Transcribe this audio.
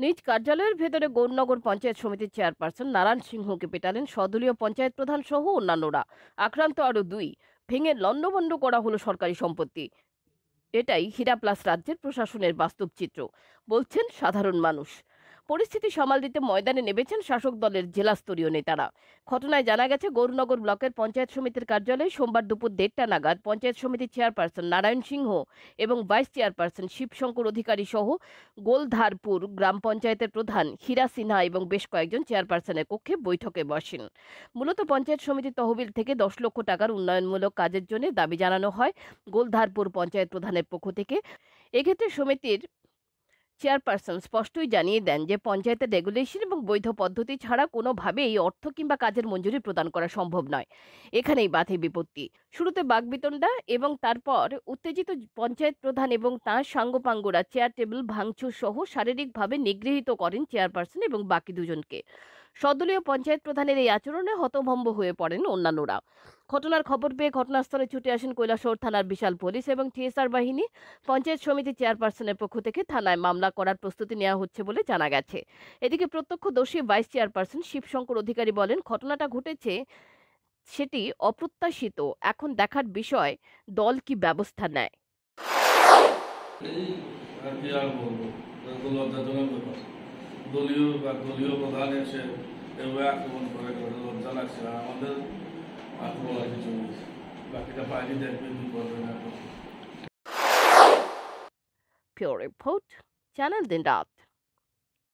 নিজ কার্যালয়ের ভেতরে গৌরনগর পঞ্চায়েত সমিতির চেয়ারপারসন নারায়ণ সিংহকে পেটালেন সদলীয় পঞ্চায়েত প্রধান সহ অন্যান্যরা আক্রান্ত আরও দুই ভেঙে লণ্ডভণ্ড করা হলো সরকারি সম্পত্তি এটাই হীরা প্লাস রাজ্যের প্রশাসনের বাস্তব চিত্র বলছেন সাধারণ মানুষ পরিস্থিতি সামাল দিতে ময়দানে নেমেছেন শাসক দলের জেলা স্তরীয় নেতারা ঘটনায় জানা গেছে গৌরনগর ব্লকের পঞ্চায়েত সমিতির কার্যালয়ে সোমবার দুপুর দেড়টা নাগাদ পঞ্চায়েত সমিতির চেয়ারপারসন নারায়ণ সিংহ এবং ভাইস চেয়ারপারসন শিবশঙ্কর অধিকারী সহ গোলধারপুর গ্রাম পঞ্চায়েতের প্রধান হীরা সিনহা এবং বেশ কয়েকজন চেয়ারপারসনের কক্ষে বৈঠকে বসেন মূলত পঞ্চায়েত সমিতির তহবিল থেকে দশ লক্ষ টাকার উন্নয়নমূলক কাজের জন্য দাবি জানানো হয় গোলধারপুর পঞ্চায়েত প্রধানের পক্ষ থেকে এক্ষেত্রে সমিতির চেয়ারপারসন স্পষ্টই জানিয়ে দেন যে পঞ্চায়েতের রেগুলেশন এবং বৈধ পদ্ধতি ছাড়া কোনোভাবেই অর্থ কিংবা কাজের মঞ্জুরি প্রদান করা সম্ভব নয় এখানেই বাধে বিপত্তি শুরুতে বাগবিতণ্ডা এবং তারপর উত্তেজিত পঞ্চায়েত প্রধান এবং তাঁর সাঙ্গপাঙ্গরা চেয়ার টেবিল ভাঙচুর সহ শারীরিকভাবে নিগৃহীত করেন চেয়ারপারসন এবং বাকি দুজনকে সদলীয় পঞ্চায়েত প্রধানের এই আচরণে হতভম্ব হয়ে পড়েন অন্যান্যরা ঘটনার খবর পেয়ে ঘটনাস্থলে ছুটে আসেন কৈলাসহর থানার বিশাল পুলিশ এবং টিএসআর বাহিনী পঞ্চায়েত সমিতি চেয়ারপারসনের পক্ষ থেকে থানায় মামলা করার প্রস্তুতি নেওয়া হচ্ছে বলে জানা গেছে এদিকে প্রত্যক্ষদর্শী ভাইস চেয়ারপারসন শিবশঙ্কর অধিকারী বলেন ঘটনাটা ঘটেছে সেটি অপ্রত্যাশিত এখন দেখার বিষয় দল কি ব্যবস্থা নেয় দলীয় বা দলীয় প্রধান এসে এভাবে আক্রমণ করে লজ্জা লাগছে আর আমাদের আক্রমণ কিছু বাকিটা বাইরে দেখবেন কি করবেন আক্রমণ Pure Report, Channel Dindat.